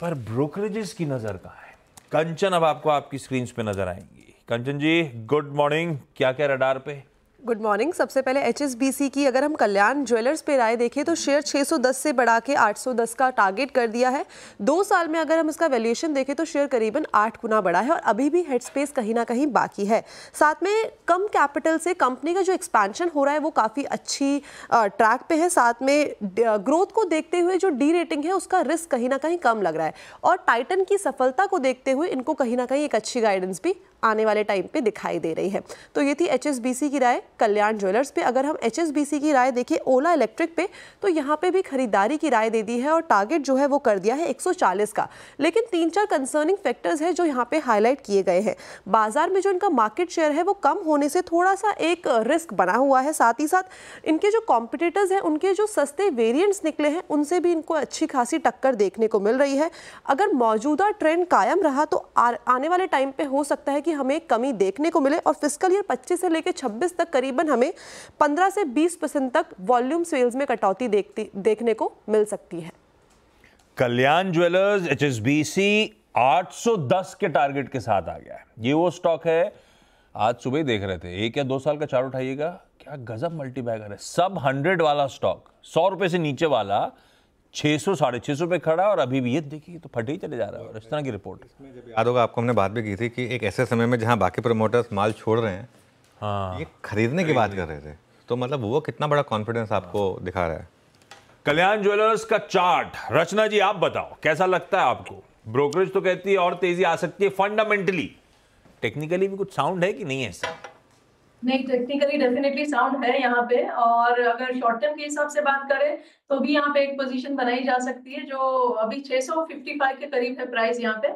पर ब्रोकरेजेस की नज़र कहां है कंचन अब आपको आपकी स्क्रीन पे नज़र आएंगी कंचन जी गुड मॉर्निंग क्या क्या रडार पे गुड मॉर्निंग सबसे पहले एच की अगर हम कल्याण ज्वेलर्स पे राय देखें तो शेयर 610 से बढ़ा के 810 का टारगेट कर दिया है दो साल में अगर हम इसका वैल्यूएशन देखें तो शेयर करीबन आठ गुना बढ़ा है और अभी भी हेड स्पेस कहीं ना कहीं बाकी है साथ में कम कैपिटल से कंपनी का जो एक्सपेंशन हो रहा है वो काफ़ी अच्छी ट्रैक पे है साथ में ग्रोथ को देखते हुए जो डी रेटिंग है उसका रिस्क कहीं ना कहीं कम लग रहा है और टाइटन की सफलता को देखते हुए इनको कहीं ना कहीं एक अच्छी गाइडेंस भी आने वाले टाइम पर दिखाई दे रही है तो ये थी एच की राय कल्याण ज्वेलर्स पे अगर हम एच की राय देखें ओला इलेक्ट्रिक पे तो यहाँ पे भी खरीदारी की राय दे दी है और टारगेट जो है वो कर दिया है 140 का लेकिन तीन चार कंसर्निंग फैक्टर्स है जो यहाँ पे हाईलाइट किए गए हैं बाजार में जो इनका मार्केट शेयर है वो कम होने से थोड़ा सा एक रिस्क बना हुआ है साथ ही साथ इनके जो कॉम्पिटिटर्स हैं उनके जो सस्ते वेरियंट्स निकले हैं उनसे भी इनको अच्छी खासी टक्कर देखने को मिल रही है अगर मौजूदा ट्रेंड कायम रहा तो आने वाले टाइम पर हो सकता है कि हमें कमी देखने को मिले और फिजिकल ईयर पच्चीस से लेकर छब्बीस तक करीब करीबन हमें 15 से 20 परसेंट तक वॉल्यूम सेल्स में कटौती देखने को मिल सकती है Kalyan jewellers H S B C 810 के टारगेट के साथ आ गया है ये वो स्टॉक है आज सुबह देख रहे थे एक या दो साल का चार उठाइएगा क्या गजब मल्टीबैगर है सब हंड्रेड वाला स्टॉक सौ रुपए से नीचे वाला छह सौ साढ़े छह सौ पे खड़ा और अभी भी ये देखिए तो फटे ही चले जा रहा है और इस तरह की रिपोर्ट याद होगा आपको हमने बात भी की थी कि एक ऐसे समय में जहाँ बाकी प्रमोटर्स माल छोड़ रहे हैं हाँ ये खरीदने की बात कर रहे थे तो मतलब वो कितना बड़ा कॉन्फिडेंस आपको हाँ। दिखा रहा है कल्याण ज्वेलर्स का चार्ट रचना जी आप बताओ कैसा लगता है आपको ब्रोकरेज तो कहती है और तेजी आ सकती है फंडामेंटली टेक्निकली भी कुछ साउंड है कि नहीं है इसका नहीं टेक्निकली डेफिनेटली साउंड है यहाँ पे और अगर शॉर्ट टर्म के हिसाब से बात करें तो भी यहाँ पे एक पोजीशन बनाई जा सकती है जो अभी 655 के करीब है प्राइस यहाँ पे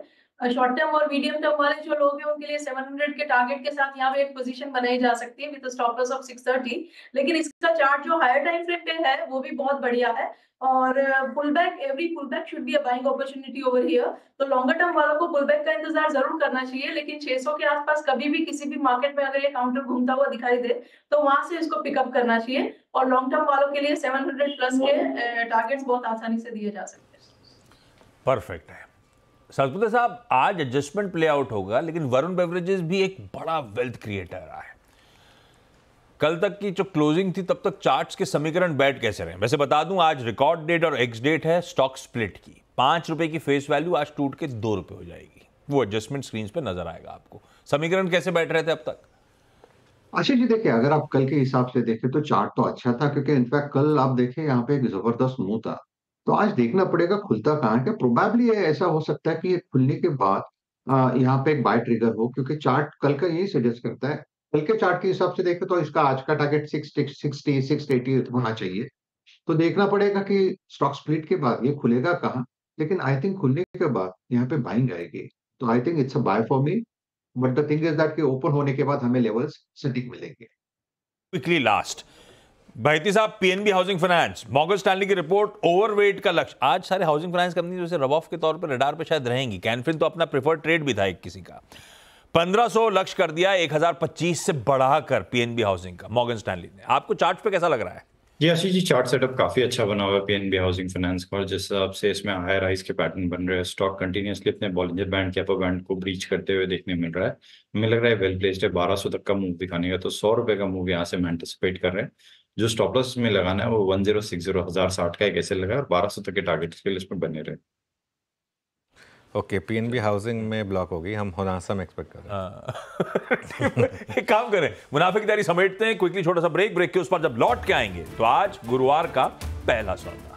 शॉर्ट टर्म और मीडियम टर्म वाले जो लोग हैं उनके लिए 700 के टारगेट के साथ यहाँ पे एक पोजीशन बनाई जा सकती है विद स्टॉप लॉस ऑफ 630 लेकिन इसका चार्ट जो हायर टाइम फ्रेम पे है वो भी बहुत बढ़िया है और pull back every pull back should be a buying opportunity over here तो लॉन्गर टर्म वालों को पुल बैक का इंतजार जरूर करना चाहिए लेकिन 600 के आसपास कभी भी किसी भी मार्केट में अगर ये काउंटर घूमता हुआ दिखाई दे तो वहां से इसको पिकअप करना चाहिए और लॉन्ग टर्म वालों के लिए सेवन प्लस के टारगेट्स बहुत आसानी से दिए जा सकते हैं परफेक्ट है सतपुत्र साहब आज एडजस्टमेंट प्ले आउट होगा लेकिन वरुण बेवरेजेस भी एक बड़ा वेल्थ क्रिएटर रहा है कल तक की जो क्लोजिंग थी तब तक चार्ट्स के समीकरण बैठ कैसे रहे वैसे बता दूं आज रिकॉर्ड डेट और एक्स डेट है स्टॉक स्प्लिट की पांच रुपए की फेस वैल्यू आज टूट के दो रुपए हो जाएगी वो एडजस्टमेंट स्क्रीन पर नजर आएगा आपको समीकरण कैसे बैठ रहे थे अब तक आशीष जी देखिए अगर आप कल के हिसाब से देखें तो चार्ट तो अच्छा था क्योंकि इनफैक्ट कल आप देखें यहाँ पे एक जबरदस्त मुंह था तो आज देखना पड़ेगा खुलता कहाँ है प्रोबेबली ऐसा हो सकता है कि ये खुलने के बाद यहाँ पे एक बाय ट्रिगर हो क्योंकि चार्ट कल का यही सजेस्ट करता है कल के चार्ट के हिसाब से देखें तो इसका आज का टारगेट सिक्स एटी होना चाहिए तो देखना पड़ेगा कि स्टॉक स्प्लिट के बाद ये खुलेगा कहाँ लेकिन आई थिंक खुलने के बाद यहाँ पे बाइंग आएगी तो I think it's a buy for me but the thing is that कि ओपन होने के बाद हमें लेवल्स सटीक मिलेंगे क्विकली लास्ट भाईती साहब PNB housing finance Morgan Stanley की रिपोर्ट ओवरवेट का लक्ष्य आज सारे हाउसिंग फाइनेंस कंपनी जैसे रब ऑफ के तौर पर रडार पर शायद रहेंगी कैनफिन तो अपना प्रिफर्ड ट्रेड भी था एक किसी का 1500 लक्ष्य कर दिया 1025 से बढ़ाकर पीएनबी हाउसिंग का मॉगन स्टैंडली ने आपको चार्ट पे कैसा लग रहा है जी आशीष जी चार्ट सेटअप काफी अच्छा बना हुआ है पीएनबी हाउसिंग फाइनेंस का और जिस हिसाब से इसमें हाई राइज के पैटर्न बन रहे हैं स्टॉक कंटिन्यूसली अपने बॉलिंजर बैंड के अपर बैंड को ब्रीच करते हुए देखने मिल रहा है हमें लग रहा है वेल प्लेस्ड है बारह तक का मूव दिखाने का तो सौ रुपए का मूव यहाँ से हम एंटिसिपेट कर रहे हैं जो स्टॉप लॉस में लगाना है वो वन जीरो सिक्स जीरो हजार साठ का एक ऐसे लगा और बारह सौ तक के टारगेट के लिए इसमें बने रहे ओके पीएनबी हाउसिंग में ब्लॉक हो गई हम हुनासा में एक्सपेक्ट कर रहे हैं हाँ। एक काम करें मुनाफे की तैयारी समेटते हैं क्विकली छोटा सा ब्रेक ब्रेक के उस पर जब लौट के आएंगे तो आज गुरुवार का पहला सौदा